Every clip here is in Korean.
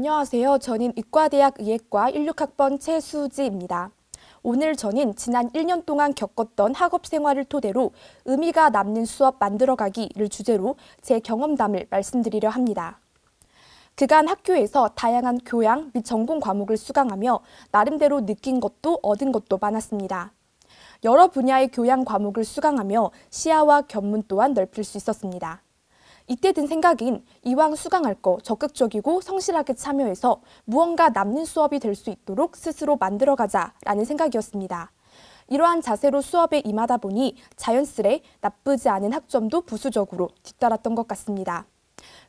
안녕하세요. 저는 의과대학 의학과 16학번 최수지입니다. 오늘 저는 지난 1년 동안 겪었던 학업 생활을 토대로 의미가 남는 수업 만들어가기를 주제로 제 경험담을 말씀드리려 합니다. 그간 학교에서 다양한 교양 및 전공 과목을 수강하며 나름대로 느낀 것도 얻은 것도 많았습니다. 여러 분야의 교양 과목을 수강하며 시야와 견문 또한 넓힐 수 있었습니다. 이때 든 생각인 이왕 수강할 거 적극적이고 성실하게 참여해서 무언가 남는 수업이 될 수 있도록 스스로 만들어가자라는 생각이었습니다. 이러한 자세로 수업에 임하다 보니 자연스레 나쁘지 않은 학점도 부수적으로 뒤따랐던 것 같습니다.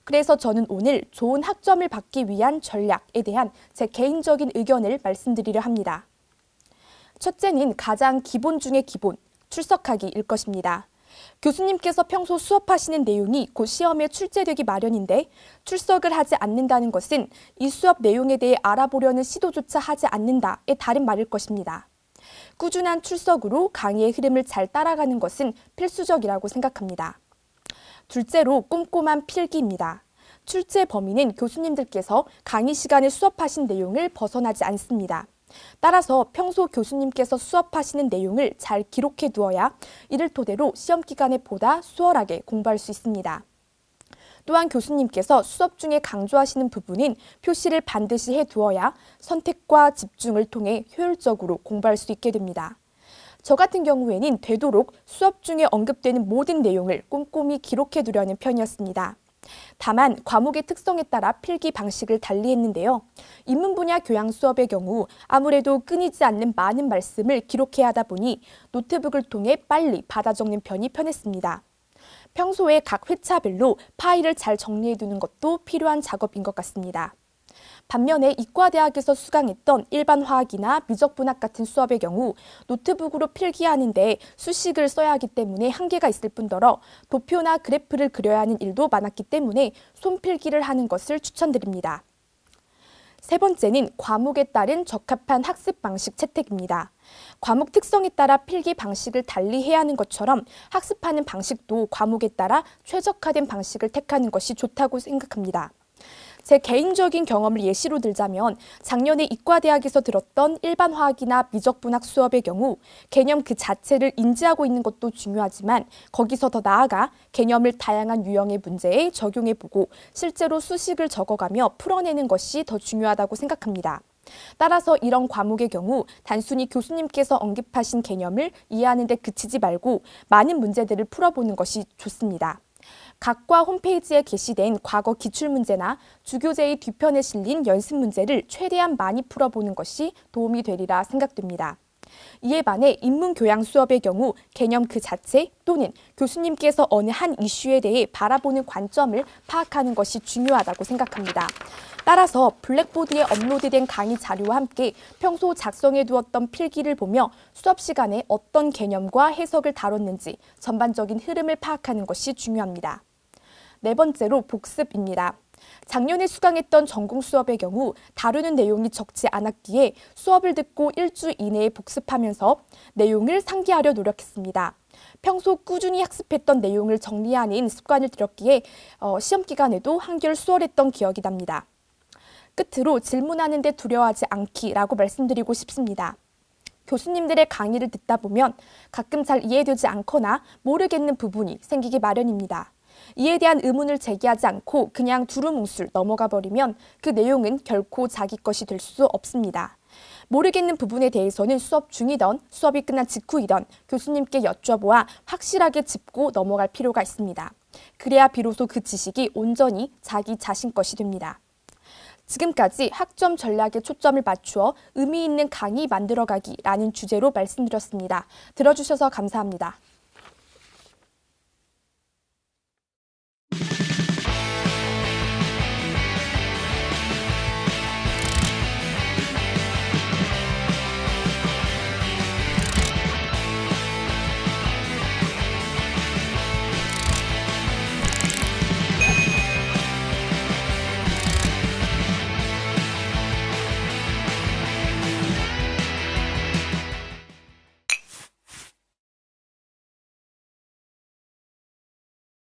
그래서 저는 오늘 좋은 학점을 받기 위한 전략에 대한 제 개인적인 의견을 말씀드리려 합니다. 첫째는 가장 기본 중의 기본, 출석하기일 것입니다. 교수님께서 평소 수업하시는 내용이 곧 시험에 출제되기 마련인데 출석을 하지 않는다는 것은 이 수업 내용에 대해 알아보려는 시도조차 하지 않는다의 다른 말일 것입니다. 꾸준한 출석으로 강의의 흐름을 잘 따라가는 것은 필수적이라고 생각합니다. 둘째로 꼼꼼한 필기입니다. 출제 범위는 교수님들께서 강의 시간에 수업하신 내용을 벗어나지 않습니다. 따라서 평소 교수님께서 수업하시는 내용을 잘 기록해 두어야 이를 토대로 시험 기간에 보다 수월하게 공부할 수 있습니다. 또한 교수님께서 수업 중에 강조하시는 부분인 표시를 반드시 해 두어야 선택과 집중을 통해 효율적으로 공부할 수 있게 됩니다. 저 같은 경우에는 되도록 수업 중에 언급되는 모든 내용을 꼼꼼히 기록해 두려는 편이었습니다. 다만 과목의 특성에 따라 필기 방식을 달리 했는데요. 인문 분야 교양 수업의 경우 아무래도 끊이지 않는 많은 말씀을 기록해야 하다 보니 노트북을 통해 빨리 받아 적는 편이 편했습니다. 평소에 각 회차별로 파일을 잘 정리해 두는 것도 필요한 작업인 것 같습니다. 반면에 이과대학에서 수강했던 일반화학이나 미적분학 같은 수업의 경우 노트북으로 필기하는데 수식을 써야 하기 때문에 한계가 있을 뿐더러 도표나 그래프를 그려야 하는 일도 많았기 때문에 손필기를 하는 것을 추천드립니다. 세 번째는 과목에 따른 적합한 학습 방식 채택입니다. 과목 특성에 따라 필기 방식을 달리 해야 하는 것처럼 학습하는 방식도 과목에 따라 최적화된 방식을 택하는 것이 좋다고 생각합니다. 제 개인적인 경험을 예시로 들자면 작년에 이과대학에서 들었던 일반 화학이나 미적분학 수업의 경우 개념 그 자체를 인지하고 있는 것도 중요하지만 거기서 더 나아가 개념을 다양한 유형의 문제에 적용해보고 실제로 수식을 적어가며 풀어내는 것이 더 중요하다고 생각합니다. 따라서 이런 과목의 경우 단순히 교수님께서 언급하신 개념을 이해하는 데 그치지 말고 많은 문제들을 풀어보는 것이 좋습니다. 각과 홈페이지에 게시된 과거 기출문제나 주교재의 뒤편에 실린 연습 문제를 최대한 많이 풀어보는 것이 도움이 되리라 생각됩니다. 이에 반해 인문교양 수업의 경우 개념 그 자체 또는 교수님께서 어느 한 이슈에 대해 바라보는 관점을 파악하는 것이 중요하다고 생각합니다. 따라서 블랙보드에 업로드된 강의 자료와 함께 평소 작성해 두었던 필기를 보며 수업 시간에 어떤 개념과 해석을 다뤘는지 전반적인 흐름을 파악하는 것이 중요합니다. 네 번째로 복습입니다. 작년에 수강했던 전공 수업의 경우 다루는 내용이 적지 않았기에 수업을 듣고 일주 이내에 복습하면서 내용을 상기하려 노력했습니다. 평소 꾸준히 학습했던 내용을 정리하는 습관을 들였기에 어, 시험 기간에도 한결 수월했던 기억이 납니다. 끝으로 질문하는데 두려워하지 않기라고 말씀드리고 싶습니다. 교수님들의 강의를 듣다 보면 가끔 잘 이해되지 않거나 모르겠는 부분이 생기기 마련입니다. 이에 대한 의문을 제기하지 않고 그냥 두루뭉술 넘어가 버리면 그 내용은 결코 자기 것이 될 수 없습니다. 모르겠는 부분에 대해서는 수업 중이던 수업이 끝난 직후이던 교수님께 여쭤보아 확실하게 짚고 넘어갈 필요가 있습니다. 그래야 비로소 그 지식이 온전히 자기 자신 것이 됩니다. 지금까지 학점 전략에 초점을 맞추어 의미 있는 강의 만들어가기라는 주제로 말씀드렸습니다. 들어주셔서 감사합니다.